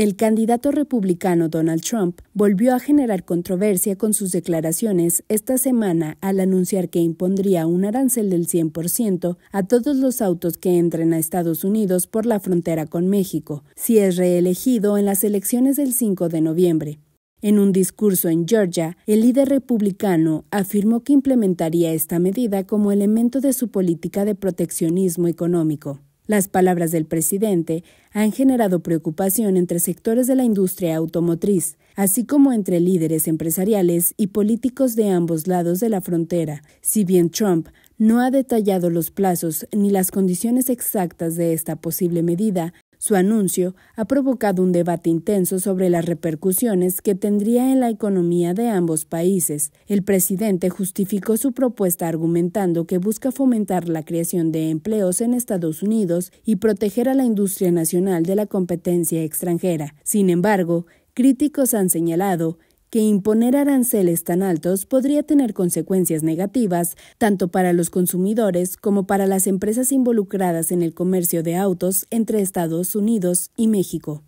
El candidato republicano Donald Trump volvió a generar controversia con sus declaraciones esta semana al anunciar que impondría un arancel del 100% a todos los autos que entren a Estados Unidos por la frontera con México, si es reelegido en las elecciones del 5 de noviembre. En un discurso en Georgia, el líder republicano afirmó que implementaría esta medida como elemento de su política de proteccionismo económico. Las palabras del presidente han generado preocupación entre sectores de la industria automotriz, así como entre líderes empresariales y políticos de ambos lados de la frontera. Si bien Trump no ha detallado los plazos ni las condiciones exactas de esta posible medida, su anuncio ha provocado un debate intenso sobre las repercusiones que tendría en la economía de ambos países. El presidente justificó su propuesta argumentando que busca fomentar la creación de empleos en Estados Unidos y proteger a la industria nacional de la competencia extranjera. Sin embargo, críticos han señalado que imponer aranceles tan altos podría tener consecuencias negativas tanto para los consumidores como para las empresas involucradas en el comercio de autos entre Estados Unidos y México.